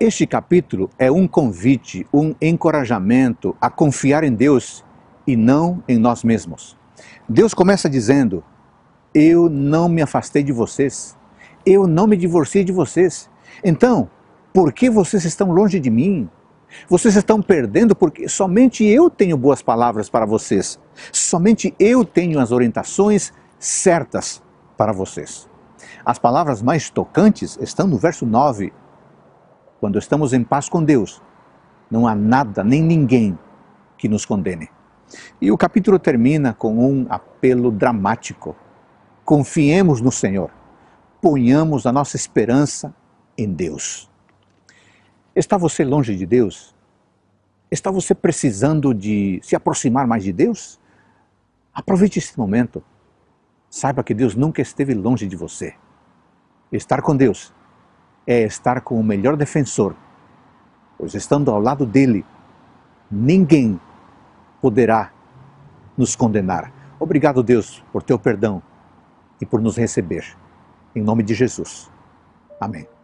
Este capítulo é um convite, um encorajamento a confiar em Deus e não em nós mesmos. Deus começa dizendo: Eu não me afastei de vocês, eu não me divorciei de vocês. Então, por que vocês estão longe de mim? Vocês estão perdendo porque somente eu tenho boas palavras para vocês. Somente eu tenho as orientações certas para vocês. As palavras mais tocantes estão no verso 9 quando estamos em paz com Deus, não há nada nem ninguém que nos condene. E o capítulo termina com um apelo dramático. Confiemos no Senhor, ponhamos a nossa esperança em Deus. Está você longe de Deus? Está você precisando de se aproximar mais de Deus? Aproveite este momento. Saiba que Deus nunca esteve longe de você. Estar com Deus é estar com o melhor defensor, pois estando ao lado dele, ninguém poderá nos condenar. Obrigado, Deus, por teu perdão e por nos receber. Em nome de Jesus. Amém.